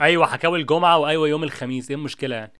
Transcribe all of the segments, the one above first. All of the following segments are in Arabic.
ايوه حكاوي الجمعه وايوه يوم الخميس ايه المشكله يعني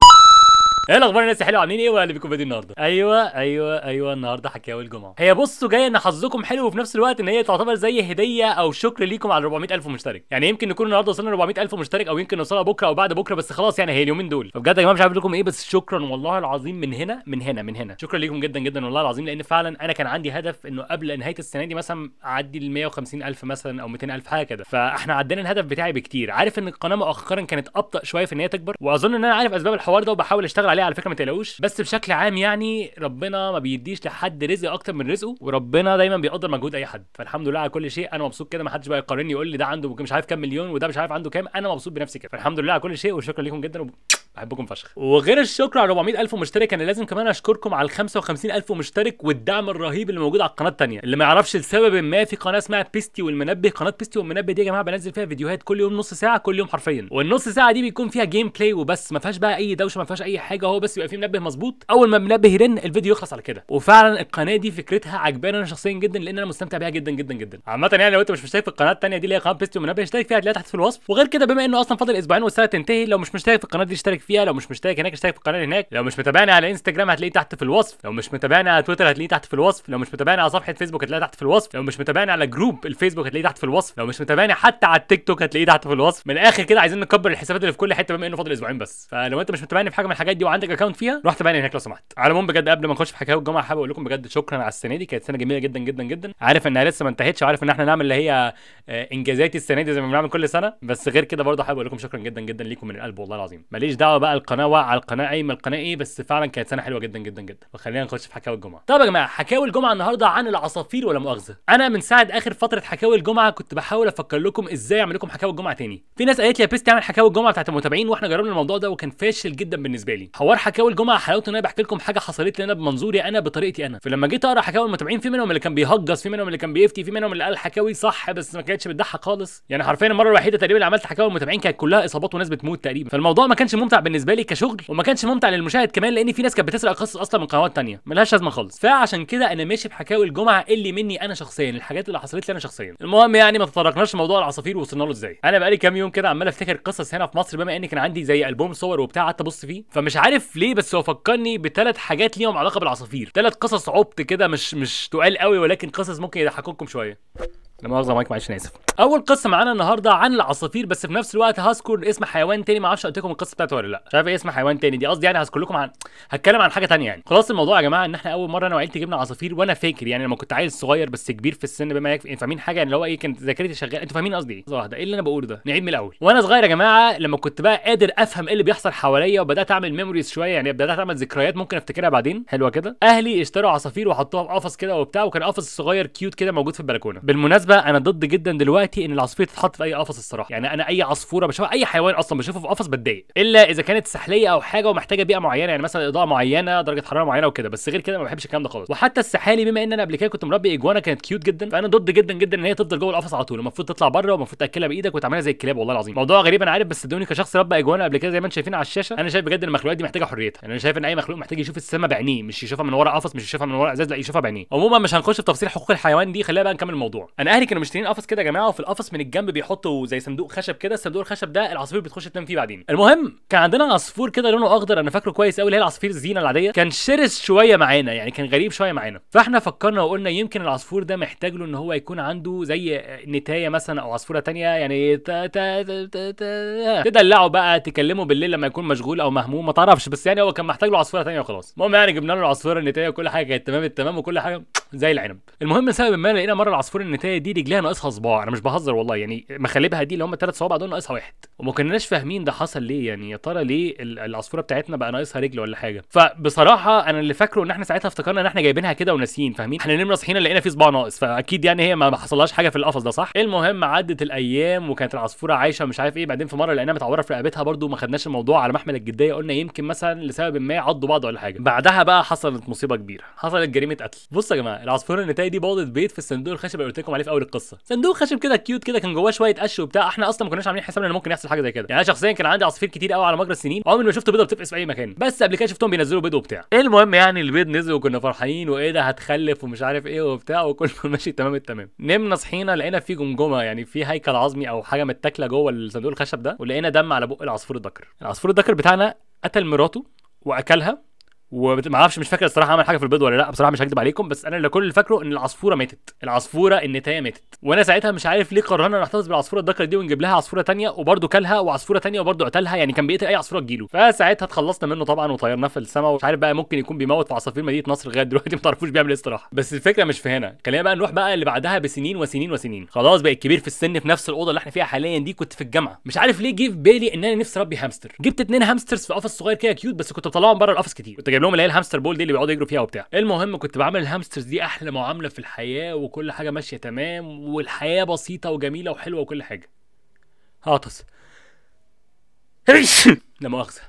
ايه الاخبار الناس الحلوه عاملين ايه واللي بيكم فيديو النهارده ايوه ايوه ايوه النهارده حكاوي الجمعه هي بصوا جايه ان حظكم حلو وفي نفس الوقت ان هي تعتبر زي هديه او شكر ليكم على 400000 مشترك يعني يمكن نكون النهارده وصلنا 400000 مشترك او يمكن نوصلها بكره او بعد بكره بس خلاص يعني هي اليومين دول فبجد يا جماعه مش عارف لكم ايه بس شكرا والله العظيم من هنا من هنا من هنا شكرا ليكم جدا جدا والله العظيم لان فعلا انا كان عندي هدف انه قبل نهايه السنه دي مثلا اعدي ال 150000 مثلا او 200000 حاجه كده فاحنا عدينا الهدف بتاعي بكتير عارف ان القناه مؤخرا كانت ابطا شويه في ان هي تكبر واظن ان انا عارف اسباب الحوار ده وبحاول اشتغل عليه على فكره ما تقلقوش بس بشكل عام يعني ربنا ما بيديش لحد رزق اكتر من رزقه وربنا دايما بيقدر مجهود اي حد فالحمد لله على كل شيء انا مبسوط كده ما حدش بقى يقارني يقول لي ده عنده مش عارف كام مليون وده مش عارف عنده كام انا مبسوط بنفسي كده فالحمد لله على كل شيء وشكرا ليكم جدا وب... بحبكم فشخ وغير الشكر على 400000 مشترك انا لازم كمان اشكركم على ال 55000 مشترك والدعم الرهيب اللي موجود على القناه الثانيه اللي ما يعرفش لسبب ما في قناه اسمها بيستي والمنبه قناه بيستي والمنبه دي يا جماعه بنزل فيها فيديوهات كل يوم نص ساعه كل يوم حرفيا والنص ساعه دي بيكون فيها جيم بلاي وبس ما فيهاش بقى اي دوشه ما فيهاش اي حاجه هو بس بيبقى فيه منبه مظبوط اول ما المنبه يرن الفيديو يخلص على كده وفعلا القناه دي فكرتها عجباني انا شخصيا جدا لان انا مستمتع بيها جدا جدا جدا عامه يعني لو انت مش مشترك في القناه الثانيه دي اللي هي قناه بيستي والمنبه اشترك فيها تحت في الوصف وغير كده بما انه اصلا فاضل اسبوعين والسنه تنتهي لو مش مشترك في القناه دي اشترك فيها لو مش مشترك هناك اشترك في القناه هناك لو مش متابعني على انستجرام هتلاقيه تحت في الوصف لو مش متابعني على تويتر هتلاقيه تحت في الوصف لو مش متابعني على صفحه فيسبوك هتلاقيه تحت في الوصف لو مش متابعني على جروب الفيسبوك هتلاقيه تحت في الوصف لو مش متابعني حتى على التيك توك هتلاقيه تحت في الوصف من الاخر كده عايزين نكبر الحسابات اللي في كل حته بما انه فاضل اسبوعين بس فلو انت مش متابعني في حاجه من الحاجات دي وعندك اكونت فيها روح تابعني هناك لو سمحت على العموم بجد قبل ما نخش في حكاوي الجمعه حابب اقول لكم بجد شكرا على السنه دي كانت سنه جميله جدا جدا جدا عارف انها لسه ما انتهتش وعارف ان احنا نعمل اللي هي آه، انجازات السنه دي زي ما بنعمل كل سنه بس غير كده برضه حابب اقول لكم شكرا جدا جدا ليكم من القلب والله العظيم ماليش دعوه بقى القناه وقع على القناه قايمه القناه ايه بس فعلا كانت سنه حلوه جدا جدا جدا فخلينا نخش في حكاوي الجمعه طب يا جماعه حكاوي الجمعه النهارده عن العصافير ولا مؤاخذه انا من ساعه اخر فتره حكاوي الجمعه كنت بحاول افكر لكم ازاي اعمل لكم حكاوي الجمعه تاني في ناس قالت لي يا بيست تعمل حكاوي الجمعه بتاعت المتابعين واحنا جربنا الموضوع ده وكان فاشل جدا بالنسبه لي حوار حكاوي الجمعه حلاوته ان انا بحكي لكم حاجه حصلت لي انا بمنظوري انا بطريقتي انا فلما جيت اقرا حكاوي المتابعين في منهم اللي كان بيهجص في منهم اللي كان بيفتي في منهم اللي قال حكاوي صح بس ما كانتش بتضحك خالص يعني حرفيا المره الوحيده تقريبا اللي عملت حكاوي المتابعين كانت كلها اصابات وناس بتموت تقريبا فالموضوع ما كانش ممتع بالنسبه لي كشغل وما كانش ممتع للمشاهد كمان لان في ناس كانت بتسرق قصص اصلا من قنوات ثانيه ملهاش لازمه خالص فعشان كده انا ماشي بحكاوي الجمعه اللي مني انا شخصيا الحاجات اللي حصلت لي انا شخصيا المهم يعني ما تطرقناش لموضوع العصافير وصلنا له ازاي انا بقالي كام يوم كده عمال افتكر قصص هنا في مصر بما ان كان عندي زي البوم صور وبتاع قعدت ابص فيه فمش عارف ليه بس هو فكرني بثلاث حاجات ليهم علاقه بالعصافير ثلاث قصص عبط كده مش مش تقال قوي ولكن قصص ممكن يضحكوكم شويه لا مؤاخذه مايك معلش اسف اول قصه معانا النهارده عن العصافير بس في نفس الوقت هذكر اسم حيوان تاني ما اعرفش قلت لكم القصه بتاعته ولا لا مش عارف ايه اسم حيوان تاني دي قصدي يعني هذكر لكم عن هتكلم عن حاجه تانية يعني خلاص الموضوع يا جماعه ان احنا اول مره انا وعيلتي جبنا عصافير وانا فاكر يعني لما كنت عيل صغير بس كبير في السن بما يكفي انتوا فاهمين حاجه يعني اللي هو ايه كانت ذاكرتي شغاله انتوا فاهمين قصدي ايه واحده ايه اللي انا بقوله ده نعيد من الاول وانا صغير يا جماعه لما كنت بقى قادر افهم ايه اللي بيحصل حواليا وبدات اعمل ميموريز شويه يعني بدات اعمل ذكريات ممكن افتكرها بعدين حلوه كده اهلي اشتروا عصافير وحطوها في قفص كده وبتاع وكان قفص صغير كيوت كده موجود في البلكونه بالمناسبه بالمناسبه انا ضد جدا دلوقتي ان العصافير تتحط في اي قفص الصراحه يعني انا اي عصفوره بشوف اي حيوان اصلا بشوفه في قفص بتضايق الا اذا كانت سحليه او حاجه ومحتاجه بيئه معينه يعني مثلا اضاءه معينه درجه حراره معينه وكده بس غير كده ما بحبش الكلام ده خالص وحتى السحالي بما ان انا قبل كده كنت مربي اجوانا كانت كيوت جدا فانا ضد جدا جدا ان هي تفضل جوه القفص على طول المفروض تطلع بره ومفروض تاكلها بايدك وتعملها زي الكلاب والله العظيم موضوع غريب انا عارف بس دوني كشخص ربى اجوانا قبل كده زي ما انتم شايفين على الشاشه انا شايف بجد ان المخلوقات دي محتاجه حريتها يعني انا شايف ان اي مخلوق محتاج يشوف السما بعينيه مش يشوفها من ورا قفص مش يشوفها من ورا ازاز لا يشوفها بعينيه عموما مش هنخش في تفاصيل حقوق الحيوان دي خلينا بقى نكمل الموضوع انا الاهلي كانوا مشترين قفص كده يا جماعه وفي القفص من الجنب بيحطوا زي صندوق خشب كده الصندوق الخشب ده العصافير بتخش تنام فيه بعدين المهم كان عندنا عصفور كده لونه اخضر انا فاكره كويس قوي اللي هي العصافير الزينه العاديه كان شرس شويه معانا يعني كان غريب شويه معانا فاحنا فكرنا وقلنا يمكن العصفور ده محتاج له ان هو يكون عنده زي نتايه مثلا او عصفوره ثانيه يعني تدلعه بقى تكلمه بالليل لما يكون مشغول او مهموم ما تعرفش بس يعني هو كان محتاج له عصفوره ثانيه وخلاص المهم يعني جبنا له العصفوره النتايه وكل حاجه كانت تمام التمام وكل حاجه زي العنب المهم سبب ما لقينا مره العصفور النتايه دي دي رجليها ناقصها صباع انا مش بهزر والله يعني مخالبها دي اللي هم ثلاث صوابع دول ناقصها واحد وما كناش فاهمين ده حصل ليه يعني يا ترى ليه العصفوره بتاعتنا بقى ناقصها رجل ولا حاجه فبصراحه انا اللي فاكره ان احنا ساعتها افتكرنا ان احنا جايبينها كده وناسيين فاهمين احنا نمنا صحينا لقينا في صباع ناقص فاكيد يعني هي ما حصلهاش حاجه في القفص ده صح المهم عدت الايام وكانت العصفوره عايشه مش عارف ايه بعدين في مره لقيناها متعوره في رقبتها برده ما خدناش الموضوع على محمل الجديه قلنا يمكن مثلا لسبب ما عضوا بعض ولا حاجه بعدها بقى حصلت مصيبه كبيره حصلت جريمه قتل بصوا يا جماعه العصفوره النتاية دي باظت بيت في الصندوق الخشب اللي قلت لكم عليه في اول القصه صندوق خشب كده كيوت كده كان جواه شويه قش وبتاع احنا اصلا ما كناش عاملين حسابنا ان ممكن يحصل حاجه زي كده يعني انا شخصيا كان عندي عصافير كتير قوي على مجرى السنين عمري ما شفت بيضه بتفقس في اي مكان بس قبل كده شفتهم بينزلوا بيض وبتاع المهم يعني البيض نزل وكنا فرحانين وايه ده هتخلف ومش عارف ايه وبتاع وكل ماشي تمام التمام نمنا صحينا لقينا في جمجمه يعني في هيكل عظمي او حاجه متاكله جوه الصندوق الخشب ده ولقينا دم على بق العصفور الذكر العصفور الذكر بتاعنا قتل مراته واكلها وما اعرفش مش فاكر الصراحه عمل حاجه في البيض ولا لا بصراحه مش هكدب عليكم بس انا اللي كل اللي فاكره ان العصفوره ماتت العصفوره النتايه ماتت وانا ساعتها مش عارف ليه قررنا نحتفظ بالعصفوره الذكر دي ونجيب لها عصفوره ثانيه وبرده كلها وعصفوره ثانيه وبرده قتلها يعني كان بيقتل اي عصفوره تجيله فساعتها اتخلصنا منه طبعا وطيرناه في السماء ومش عارف بقى ممكن يكون بيموت في عصافير مدينه نصر لغايه دلوقتي ما تعرفوش بيعمل ايه الصراحه بس الفكره مش في هنا خلينا بقى نروح بقى اللي بعدها بسنين وسنين وسنين خلاص بقى الكبير في السن في نفس الاوضه اللي احنا فيها حاليا دي كنت في الجامعه مش عارف ليه جه في بالي ان انا نفسي اربي هامستر جبت اتنين هامسترز في قفص صغير كده كيوت بس كنت بطلعهم بره القفص كتير كنت جايب لهم اللي هي الهامستر بول دي اللي بيقعدوا يجروا فيها وبتاع المهم كنت بعمل الهامسترز دي احلى معامله في الحياه وكل حاجه ماشيه تمام والحياه بسيطه وجميله وحلوه وكل حاجه هاطس لا مؤاخذه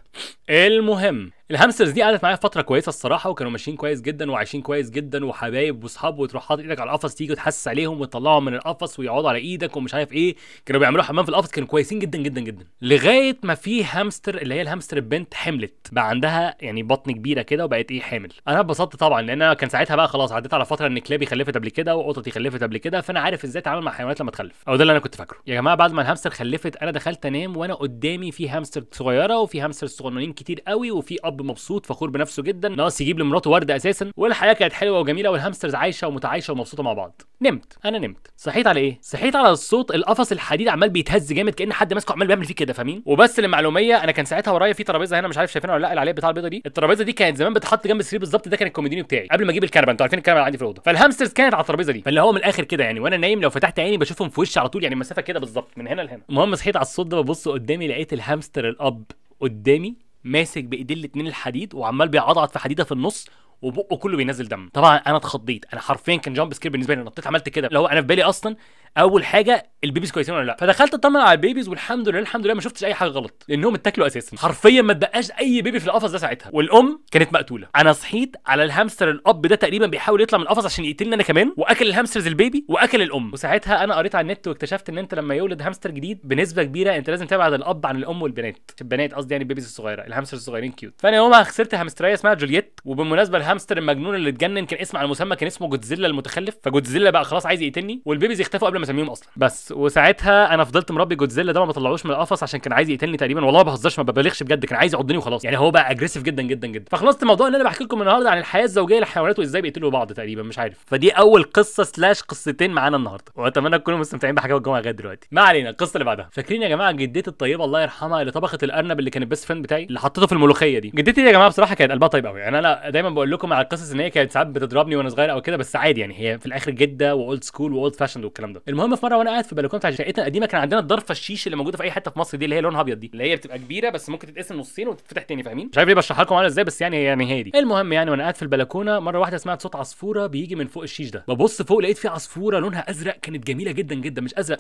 المهم الهامسترز دي قعدت معايا فتره كويسه الصراحه وكانوا ماشيين كويس جدا وعايشين كويس جدا وحبايب واصحاب وتروح حاطط ايدك على القفص تيجي وتحسس عليهم وتطلعهم من القفص ويقعدوا على ايدك ومش عارف ايه كانوا بيعملوا حمام في القفص كانوا كويسين جدا جدا جدا لغايه ما في هامستر اللي هي الهامستر البنت حملت بقى عندها يعني بطن كبيره كده وبقت ايه حامل انا اتبسطت طبعا لان انا كان ساعتها بقى خلاص عديت على فتره ان كلابي خلفت قبل كده وقطتي خلفت قبل كده فانا عارف ازاي اتعامل مع الحيوانات لما تخلف او ده اللي انا كنت فاكره يا جماعه بعد ما الهامستر خلفت انا دخلت انام وانا قدامي في هامستر صغيره وفي هامستر صغننين كتير قوي وفي اب الاب مبسوط فخور بنفسه جدا ناقص يجيب لمراته ورد اساسا والحياه كانت حلوه وجميله والهامسترز عايشه ومتعايشه ومبسوطه مع بعض نمت انا نمت صحيت على ايه صحيت على الصوت القفص الحديد عمال بيتهز جامد كان حد ماسكه عمال بيعمل فيه كده فاهمين وبس للمعلوميه انا كان ساعتها ورايا في ترابيزه هنا مش عارف شايفينها ولا لا اللي عليها بتاع البيضه دي الترابيزه دي كانت زمان بتحط جنب السرير بالظبط ده كان الكوميديني بتاعي قبل ما اجيب الكنبه انتوا عارفين الكنبه عندي في الاوضه فالهامسترز كانت على الترابيزه دي فاللي هو من الاخر كده يعني وانا نايم لو فتحت عيني بشوفهم في وشي على طول يعني مسافه كده بالظبط من هنا لهنا المهم صحيت على الصوت ده ببص قدامي لقيت الهامستر الاب قدامي ماسك بايديه الاتنين الحديد وعمال بيعضعض في حديده في النص وبقه كله بينزل دم طبعا انا اتخضيت انا حرفيا كان جامب سكير بالنسبه لي نطيت عملت كده لو انا في بالي اصلا اول حاجه البيبيز كويسين ولا لا فدخلت اطمن على البيبيز والحمد لله الحمد لله ما شفتش اي حاجه غلط لانهم اتاكلوا اساسا حرفيا ما اتبقاش اي بيبي في القفص ده ساعتها والام كانت مقتوله انا صحيت على الهامستر الاب ده تقريبا بيحاول يطلع من القفص عشان يقتلني انا كمان واكل الهامسترز البيبي واكل الام وساعتها انا قريت على النت واكتشفت ان انت لما يولد هامستر جديد بنسبه كبيره انت لازم تبعد الاب عن الام والبنات البنات قصدي يعني البيبيز الصغيره الهامسترز الصغيرين كيوت فانا يومها خسرت هامستريه اسمها جولييت وبالمناسبه الهامستر المجنون اللي اتجنن كان اسمه على المسمى كان اسمه جودزيلا المتخلف فجودزيلا بقى خلاص عايز يقتلني والبيبيز اختفوا قبل ما اسميهم اصلا بس وساعتها انا فضلت مربي جودزيلا ده ما طلعوش من القفص عشان كان عايز يقتلني تقريبا والله ما بهزرش ما ببالغش بجد كان عايز يعضني وخلاص يعني هو بقى اجريسيف جدا جدا جدا فخلصت الموضوع ان انا بحكي لكم النهارده عن الحياه الزوجيه للحيوانات وازاي بيقتلوا بعض تقريبا مش عارف فدي اول قصه سلاش قصتين معانا النهارده واتمنى تكونوا مستمتعين بحاجه الجمعه لغايه دلوقتي ما علينا القصه اللي بعدها فاكرين يا جماعه جدتي الطيبه الله يرحمها اللي طبخت الارنب اللي كان البيست فريند بتاعي اللي حطيته في الملوخيه دي جدتي يا جماعه بصراحه كانت قلبها طيب قوي يعني انا دايما بقول لكم على القصص ان هي كانت ساعات بتضربني وانا صغير او كده بس عادي يعني هي في الاخر جده واولد سكول واولد فاشن والكلام ده المهم في مره وانا قاعد في البلكونه بتاع شقتنا القديمه كان عندنا الضرفه الشيش اللي موجوده في اي حته في مصر دي اللي هي لونها ابيض دي اللي هي بتبقى كبيره بس ممكن تتقسم نصين وتتفتح تاني فاهمين مش عارف ليه بشرحها لكم ازاي بس يعني يعني هي دي المهم يعني وانا قاعد في البلكونه مره واحده سمعت صوت عصفوره بيجي من فوق الشيش ده ببص فوق لقيت في عصفوره لونها ازرق كانت جميله جدا جدا مش ازرق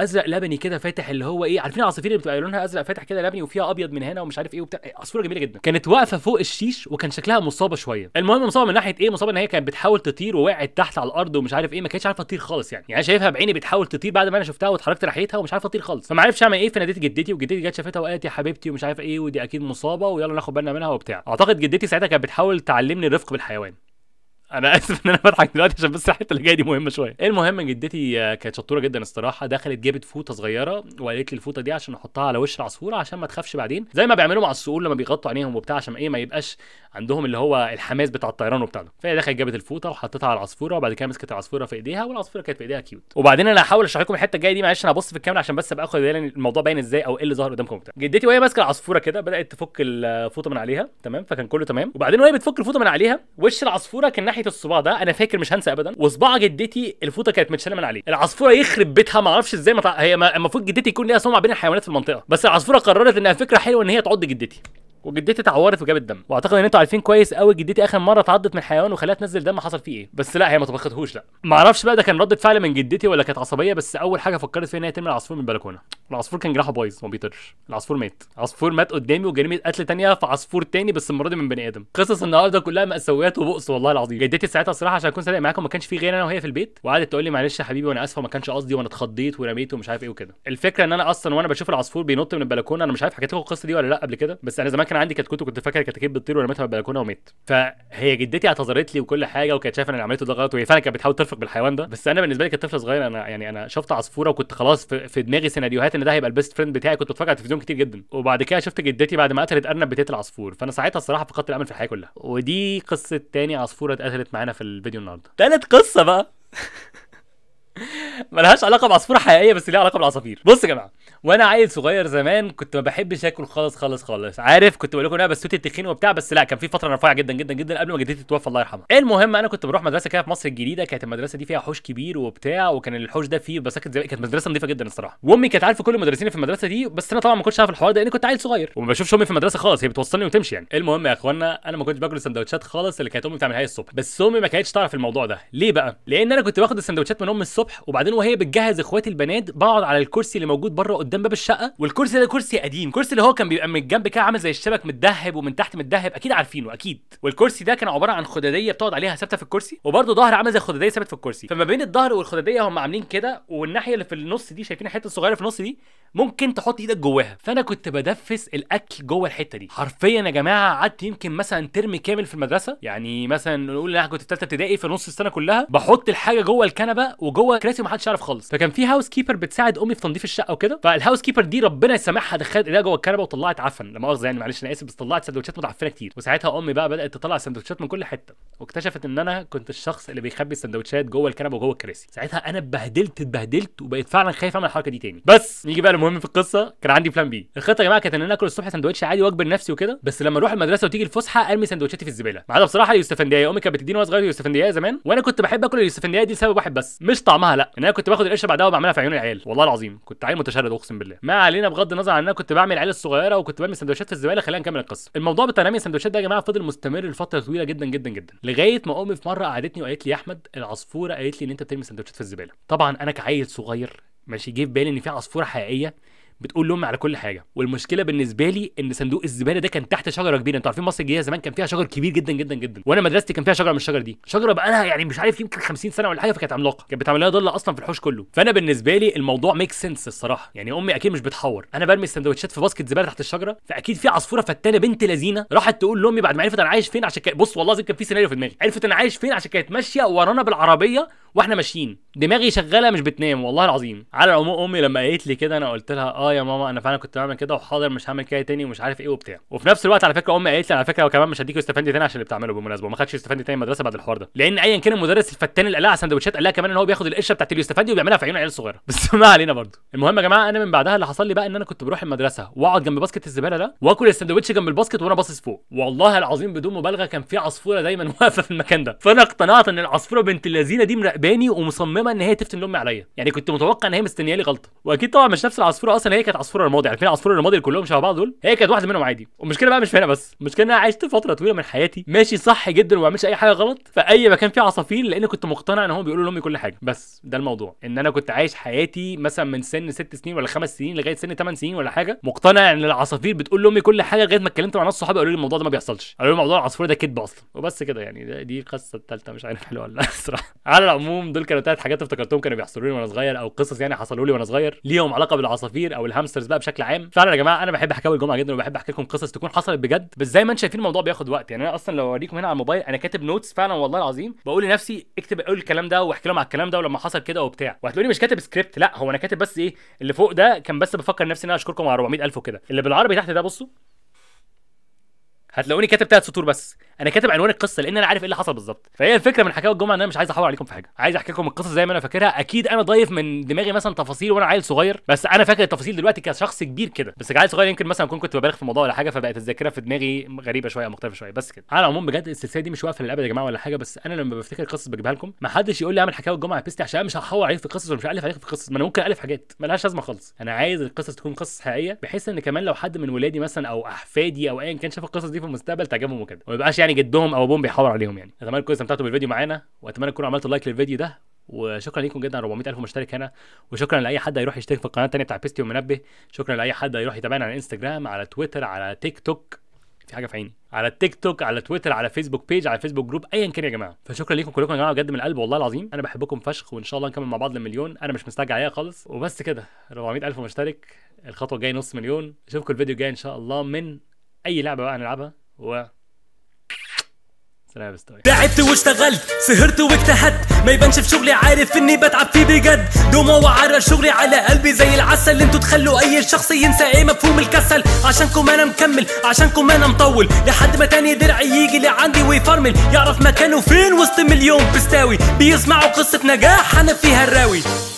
ازرق لبني كده فاتح اللي هو ايه عارفين العصافير اللي بتبقى لونها ازرق فاتح كده لبني وفيها ابيض من هنا ومش عارف ايه وبتاع عصفوره جميله جدا كانت واقفه فوق الشيش وكان شكلها مصابه شويه المهم مصابه من ناحيه ايه مصابه ان هي كانت بتحاول تطير ووقعت تحت على الارض ومش عارف ايه ما كانتش عارفه تطير خالص يعني يعني شايفها بعيني عيني بتحاول تطير بعد ما انا شفتها واتحركت ناحيتها ومش عارف اطير خالص فما عرفش اعمل ايه فناديت جدتي وجدتي جت شافتها وقالت يا حبيبتي ومش عارف ايه ودي اكيد مصابه ويلا ناخد بالنا منها وبتاع اعتقد جدتي ساعتها كانت بتحاول تعلمني الرفق بالحيوان انا اسف ان انا بضحك دلوقتي عشان بس الحته اللي جايه دي مهمه شويه المهم جدتي آه، كانت شطوره جدا الصراحه دخلت جابت فوطه صغيره وقالت لي الفوطه دي عشان احطها على وش العصفوره عشان ما تخافش بعدين زي ما بيعملوا مع الصقور لما بيغطوا عينيهم وبتاع عشان ايه ما يبقاش عندهم اللي هو الحماس بتاع الطيران وبتاع ده فهي دخلت جابت الفوطه وحطيتها على العصفوره وبعد كده مسكت العصفوره في ايديها والعصفوره كانت في ايديها كيوت وبعدين انا هحاول اشرح لكم الحته الجايه دي معلش انا هبص في الكاميرا عشان بس ابقى اخد الموضوع باين ازاي او ايه اللي ظهر قدامكم وبتاع جدتي وهي ماسكه العصفوره كده بدات تفك الفوطه من عليها تمام فكان كله تمام وبعدين وهي بتفك الفوطه من عليها وش العصفوره كان ناحيه ناحيه الصباع ده انا فاكر مش هنسى ابدا وصباع جدتي الفوطه كانت متشاله من عليه العصفوره يخرب بيتها ما اعرفش ازاي هي المفروض جدتي يكون ليها سمعه بين الحيوانات في المنطقه بس العصفوره قررت انها فكره حلوه ان هي تعض جدتي وجدتي اتعورت وجابت دم واعتقد ان انتوا عارفين كويس قوي جدتي اخر مره اتعضت من حيوان وخليها تنزل دم حصل فيه ايه بس لا هي ما طبختهوش لا ما اعرفش بقى ده كان رده فعل من جدتي ولا كانت عصبيه بس اول حاجه فكرت فيها ان هي ترمي العصفور من البلكونه العصفور كان جراحه بايظ ما بيطيرش العصفور مات عصفور مات قدامي وجريمه قتل تانية في عصفور تاني بس المره دي من بني ادم قصص النهارده كلها مأساويات وبؤس والله العظيم جدتي ساعتها صراحه عشان اكون صادق معاكم ما كانش في غير انا وهي في البيت وقعدت تقول لي معلش يا حبيبي وانا اسفه ما كانش قصدي وانا اتخضيت ورميته ومش عارف ايه وكده الفكره ان انا اصلا وانا بشوف العصفور بينط من البلكونه انا مش عارف حكيت لكم القصه دي ولا لا قبل كده بس انا زمان كان عندي كتكوت وكنت فاكر الكتاكيت بتطير ورميتها من البلكونه ومت فهي جدتي اعتذرت لي وكل حاجه وكانت شايفه ان اللي عملته ده غلط وهي فعلا كانت بتحاول ترفق بالحيوان ده بس انا بالنسبه لي كانت طفله صغيره انا يعني انا شفت عصفوره وكنت خلاص في, دماغي سيناريوهات ان ده هيبقى البيست فريند بتاعي كنت بتفرج على التلفزيون كتير جدا وبعد كده شفت جدتي بعد ما قتلت ارنب بتيت العصفور فانا ساعتها الصراحه فقدت الامل في الحياه كلها ودي قصه تاني عصفوره اتقتلت معانا في الفيديو النهارده تالت قصه بقى ملهاش علاقه بعصفوره حقيقيه بس ليها علاقه بالعصافير بص يا جماعه وانا عيل صغير زمان كنت ما بحبش اكل خالص خالص خالص عارف كنت بقول لكم انا بسوت التخين وبتاع بس لا كان في فتره رفيعه جدا جدا جدا قبل ما جدتي تتوفى الله يرحمها المهم انا كنت بروح مدرسه كده في مصر الجديده كانت المدرسه دي فيها حوش كبير وبتاع وكان الحوش ده فيه بساكت زي كانت مدرسه نظيفه جدا الصراحه وامي كانت عارفه كل المدرسين في المدرسه دي بس انا طبعا ما كنتش عارف الحوار ده لان كنت عيل صغير وما بشوفش امي في المدرسه خالص هي بتوصلني وتمشي يعني المهم يا اخوانا انا ما كنتش باكل السندوتشات خالص اللي كانت امي بتعملها لي الصبح بس امي ما كانتش تعرف الموضوع ده ليه بقى لان انا كنت باخد السندوتشات من امي الصبح وبعدين وبعدين وهي بتجهز اخواتي البنات بقعد على الكرسي اللي موجود بره قدام باب الشقه والكرسي ده كرسي قديم كرسي اللي هو كان بيبقى من الجنب كده عامل زي الشبك متدهب ومن تحت متدهب اكيد عارفينه اكيد والكرسي ده كان عباره عن خداديه بتقعد عليها ثابته في الكرسي وبرده ظهر عامل زي خداديه ثابت في الكرسي فما بين الظهر والخداديه هم عاملين كده والناحيه اللي في النص دي شايفين الحته الصغيره في النص دي ممكن تحط ايدك جواها فانا كنت بدفس الاكل جوه الحته دي حرفيا يا جماعه قعدت يمكن مثلا ترم كامل في المدرسه يعني مثلا نقول ان انا كنت في ثالثه ابتدائي في نص السنه كلها بحط الحاجه جوه الكنبه وجوه كراسي ومحدش يعرف خالص فكان في هاوس كيبر بتساعد امي في تنظيف الشقه وكده فالهاوس كيبر دي ربنا يسامحها دخلت ايديها جوه الكنبه وطلعت عفن لما مؤاخذه يعني معلش انا اسف بس طلعت سندوتشات متعفنه كتير وساعتها امي بقى بدات تطلع سندوتشات من كل حته واكتشفت ان انا كنت الشخص اللي بيخبي السندوتشات جوه الكنبه وجوه الكراسي ساعتها انا اتبهدلت اتبهدلت وبقيت فعلا خايف اعمل الحركه دي تاني بس نيجي بقى المهم في القصه كان عندي بلان بي الخطه يا جماعه كانت ان انا اكل الصبح سندوتش عادي واجبر نفسي وكده بس لما اروح المدرسه وتيجي الفسحه ارمي سندوتشاتي في الزباله ما عدا بصراحه اليوسفنديه امي كانت بتديني وانا صغير اليوسفنديه زمان وانا كنت بحب اكل اليوسفنديه دي لسبب واحد بس مش طعمها لا ان انا كنت باخد القشره بعدها وبعملها في عيون العيال والله العظيم كنت عيل متشرد اقسم بالله ما علينا بغض النظر عن ان انا كنت بعمل العيال الصغيره وكنت برمي سندوتشات في الزباله خلينا نكمل القصه الموضوع بتاع رمي السندوتشات ده يا جماعه فضل مستمر لفتره طويله جدا جدا جدا لغايه ما امي في مره قعدتني وقالت لي يا احمد العصفوره قالت لي ان انت بترمي سندوتشات في الزباله طبعا انا كعيل صغير ماشي جه في بالي ان في عصفوره حقيقيه بتقول لهم على كل حاجه والمشكله بالنسبه لي ان صندوق الزباله ده كان تحت شجره كبيره انتوا عارفين مصر الجديده زمان كان فيها شجر كبير جدا جدا جدا وانا مدرستي كان فيها شجره من الشجر دي شجره بقى لها يعني مش عارف يمكن 50 سنه ولا حاجه فكانت عملاقه كانت بتعمل لها ضله اصلا في الحوش كله فانا بالنسبه لي الموضوع ميك سنس الصراحه يعني امي اكيد مش بتحور انا برمي السندوتشات في باسكت زباله تحت الشجره فاكيد في عصفوره فتانه بنت لذينه راحت تقول لامي بعد ما عرفت انا عايش فين عشان كان بص والله كان في سيناريو في دماغي عرفت انا عايش فين عشان كانت ماشيه ورانا بالعربيه واحنا ماشيين دماغي شغاله مش بتنام والله العظيم على العموم امي لما قالت لي كده انا قلت لها اه يا ماما انا فعلا كنت بعمل كده وحاضر مش هعمل كده تاني ومش عارف ايه وبتاع وفي نفس الوقت على فكره امي قالت لي على فكره وكمان مش هديك استفندي تاني عشان اللي بتعمله بالمناسبه وما خدش استفندي تاني المدرسه بعد الحوار ده لان ايا كان المدرس الفتان اللي قالها سندوتشات السندوتشات قال لها كمان ان هو بياخد القشه بتاعت الاستفندي وبيعملها في عيون عيال صغيره بس ما علينا برضه المهم يا جماعه انا من بعدها اللي حصل لي بقى ان انا كنت بروح المدرسه واقعد جنب باسكت الزباله ده واكل السندوتش جنب الباسكت وانا باصص فوق والله العظيم بدون مبالغه كان في عصفوره دايما واقفه في المكان ده فانا اقتنعت ان العصفوره بنت اللذينه دي باني ومصممه ان هي تفتن لامي عليا يعني كنت متوقع ان هي مستنيه لي غلطه واكيد طبعا مش نفس العصفوره اصلا هي كانت عصفوره رمادي عارفين العصفوره الرمادي اللي كلهم شبه بعض دول هي كانت واحده منهم عادي والمشكله بقى مش هنا بس المشكله ان انا عشت فتره طويله من حياتي ماشي صح جدا وما بعملش اي حاجه غلط في اي مكان فيه عصافير لان كنت مقتنع ان هم بيقولوا لامي كل حاجه بس ده الموضوع ان انا كنت عايش حياتي مثلا من سن ست سنين ولا خمس سنين لغايه سن ثمان سنين ولا حاجه مقتنع ان العصافير بتقول لامي كل حاجه لغايه ما اتكلمت مع ناس صحابي قالوا لي الموضوع ده ما بيحصلش قالوا لي الموضوع العصفوره ده كدب اصلا وبس كده يعني دي القصه الثالثه مش عارف حلوه ولا لا الصراحه على العموم العموم دول كانوا ثلاث حاجات افتكرتهم كانوا بيحصلوا لي وانا صغير او قصص يعني حصلوا لي وانا صغير ليهم علاقه بالعصافير او الهامسترز بقى بشكل عام فعلا يا جماعه انا بحب حكاوي الجمعه جدا وبحب احكي لكم قصص تكون حصلت بجد بس زي ما انتم شايفين الموضوع بياخد وقت يعني انا اصلا لو اوريكم هنا على الموبايل انا كاتب نوتس فعلا والله العظيم بقول لنفسي اكتب اقول الكلام ده واحكي لهم على الكلام ده ولما حصل كده وبتاع وهتقولي مش كاتب سكريبت لا هو انا كاتب بس ايه اللي فوق ده كان بس بفكر نفسي ان انا اشكركم على 400000 وكده اللي بالعربي تحت ده بصوا هتلاقوني كاتب ثلاث سطور بس انا كاتب عنوان القصه لان انا عارف ايه اللي حصل بالظبط فهي الفكره من حكاوي الجمعه ان انا مش عايز احور عليكم في حاجه عايز احكي لكم القصه زي ما انا فاكرها اكيد انا ضايف من دماغي مثلا تفاصيل وانا عيل صغير بس انا فاكر التفاصيل دلوقتي كشخص كبير كده بس كعيل صغير يمكن مثلا كنت ببالغ في الموضوع ولا حاجه فبقت الذاكره في دماغي غريبه شويه او مختلفه شويه بس كده على العموم بجد السلسله دي مش واقفه للابد يا جماعه ولا حاجه بس انا لما بفتكر قصص بجيبها لكم ما حدش يقول لي اعمل حكاوي الجمعه بيستي عشان مش هحور عليك في قصص ومش هالف عليك في قصص ما انا ممكن الف حاجات مالهاش لازمه خالص انا عايز القصص تكون قصص حقيقيه بحيث ان كمان لو حد من ولادي مثلا او احفادي او ايا كان شاف القصص دي في المستقبل تعجبهم وكده وما يبقاش يعني جدهم او ابوهم بيحاور عليهم يعني اتمنى تكونوا استمتعتوا بالفيديو معانا واتمنى تكونوا عملتوا لايك للفيديو ده وشكرا لكم جدا 400000 مشترك هنا وشكرا لاي حد هيروح يشترك في القناه الثانيه بتاع بيستي ومنبه شكرا لاي حد هيروح يتابعنا على انستجرام على تويتر على تيك توك في حاجه في عيني على التيك توك على تويتر على فيسبوك بيج على فيسبوك جروب ايا كان يا جماعه فشكرا ليكم كلكم يا جماعه بجد من القلب والله العظيم انا بحبكم فشخ وان شاء الله نكمل مع بعض لمليون انا مش مستعجل عليها خالص وبس كده 400000 مشترك الخطوه الجايه نص مليون اشوفكم الفيديو الجاي ان شاء الله من اي لعبه بقى نلعبها و سلام ستوري تعبت واشتغلت سهرت واجتهدت ما يبانش في شغلي عارف اني بتعب فيه بجد دوما وعرى شغلي على قلبي زي العسل انتوا تخلوا اي شخص ينسى ايه مفهوم الكسل عشانكم انا مكمل عشانكم انا مطول لحد ما تاني درعي يجي لعندي ويفرمل يعرف مكانه فين وسط مليون بستاوي بيسمعوا قصه نجاح انا فيها الراوي